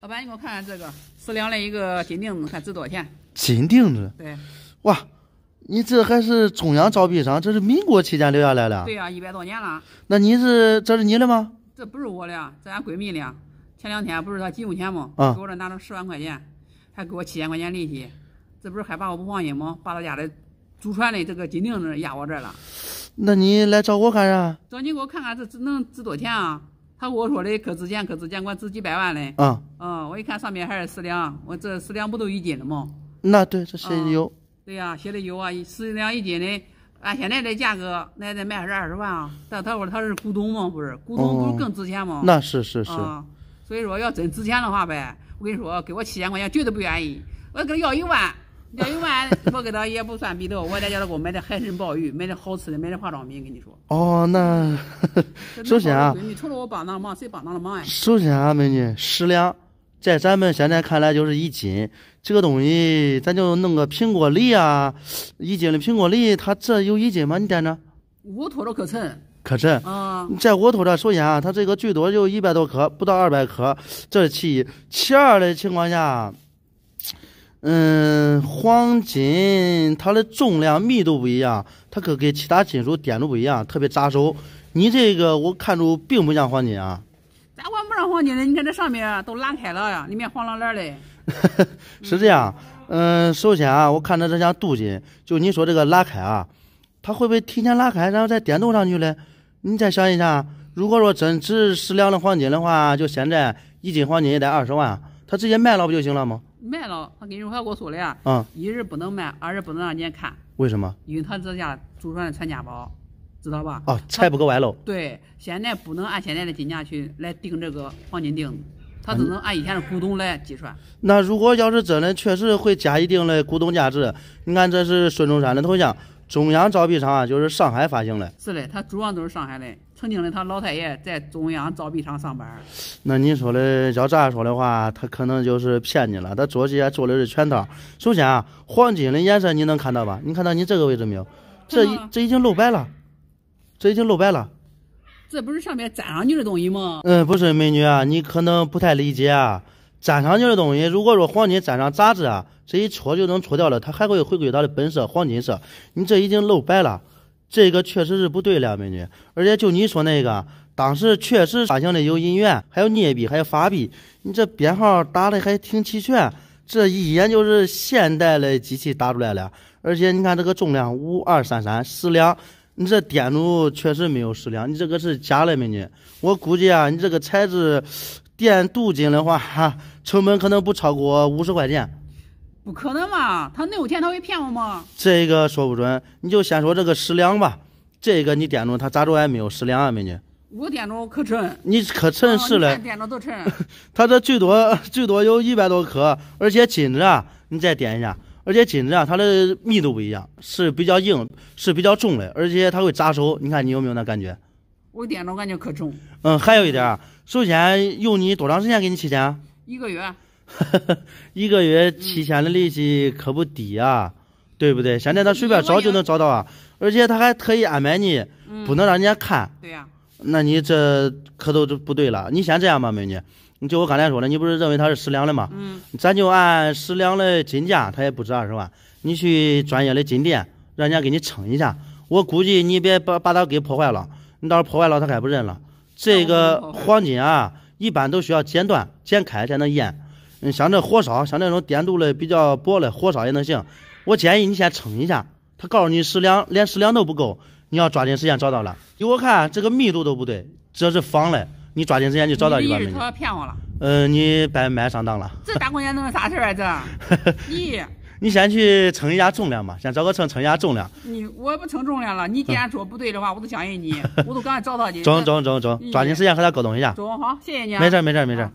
老板，你给我看看这个四两的一个金锭子，看值多少钱？金锭子，对，哇，你这还是中央造币厂，这是民国期间留下来的。对呀，一百多年了。那你是，这是你的吗？这不是我的，这俺闺蜜的。前两天不是她急用钱吗？啊，给我这拿着十万块钱，还给我七千块钱利息，这不是害怕我不放心吗？把她家的祖传的这个金锭子压我这了。那你来找我干啥？找你给我看看这能值多钱啊？他跟我说的可值钱，可值钱，管值几百万嘞！嗯。嗯，我一看上面还是十两，我这十两不都一斤了吗？那对，这写有。对呀，写的有啊，十两一斤的，按现在这价格，那也得卖是二十万啊！但他说他是古董嘛，不是？古董不是更值钱吗？那是是是。所以说要真值钱的话呗，我跟你说，给我七千块钱绝对不愿意，我跟他要一万。两万我给他也不算比头，我再叫他给我买点海参、鲍鱼，买点好吃的，买点化妆品。跟你说哦，那首先啊，美女，除了我帮他忙，谁帮他的忙呀？首先啊，美女，十两在咱们现在看来就是一斤，这个东西咱就弄个苹果梨啊，一斤的苹果梨，它这有一斤吗？你掂着。我拖着可沉。可沉啊！在我拖着，首先啊，它这个最多就一百多克，不到二百克，这是其一。其二的情况下。嗯，黄金它的重量密度不一样，它可跟其他金属点都不一样，特别扎手。你这个我看着并不像黄金啊，咋管不上黄金的，你看这上面都拉开了呀，里面黄蓝蓝嘞。是这样，嗯，首先啊，我看着这像镀金，就你说这个拉开啊，它会不会提前拉开，然后再点镀上去嘞？你再想一下，如果说真值十两的黄金的话，就现在一斤黄金也得二十万，他直接卖了不就行了吗？卖了，他跟你说，他跟我说了呀。嗯。一是不能卖，二是不能让人人看。为什么？因为他这家祖传的传家宝，知道吧？哦，拆不外露。对，现在不能按现在的金价去来定这个黄金锭子，他只能按以前的古董来计算。那如果要是真的，确实会加一定的古董价值。你看，这是孙中山的头像，中央造币厂啊，就是上海发行的。是的，他祖上都是上海的。曾经的他老太爷在中央造币厂上班。那你说的要这样说的话，他可能就是骗你了。他做这些做的是全套。首先啊，黄金的颜色你能看到吧？你看到你这个位置没有？这已这已经露白了，这已经露白了。这不是上面粘上去的东西吗？嗯，不是，美女啊，你可能不太理解啊。粘上去的东西，如果说黄金粘上杂质，啊，这一搓就能搓掉了，它还会回归它的本色，黄金色。你这已经露白了。这个确实是不对了，美女。而且就你说那个，当时确实发行的有银元，还有镍币，还有法币。你这编号打的还挺齐全，这一眼就是现代的机器打出来的。而且你看这个重量五二三三十两，你这电路确实没有十两，你这个是假的，美女。我估计啊，你这个材质电镀金的话，哈，成本可能不超过五十块钱。不可能吧？他那有钱他会骗我吗？这个说不准，你就先说这个十两吧。这个你掂着，他咋着也没有十两啊，美女。我掂着可沉。你可沉是了，掂着都沉。他这最多最多有一百多颗，而且金子啊，你再掂一下，而且金子啊，它的密度不一样，是比较硬，是比较重的，而且它会扎手。你看你有没有那感觉？我掂着感觉可重。嗯，还有一点，首先用你多长时间给你七千？一个月。一个月七千的利息可不低啊，对不对？现在他随便找就能找到啊，而且他还特意安排你，不能让人家看。对呀。那你这可都都不对了。你先这样吧，美女。你就我刚才说了，你不是认为他是十两的吗？嗯。咱就按十两的金价，他也不值二十万。你去专业的金店，让人家给你称一下。我估计你别把把它给破坏了，你到时候破坏了，他该不认了。这个黄金啊，一般都需要剪断、剪开才能验。嗯，像这火烧，像这种电镀的比较薄的，火烧也能行。我建议你先称一下，他告诉你十两，连十两都不够，你要抓紧时间找到了。依我看，这个密度都不对，这是仿的。你抓紧时间就找到一个没？他骗我了。嗯，你白买上当了。这大过年弄的啥事儿啊，这？你你先去称一下重量吧，先找个秤称一下重量。你我不称重量了，你既然说不对的话，我都相信你，我都赶紧找他去。中中中中，抓紧时间和他沟通一下。中好，谢谢你。没事没事没事。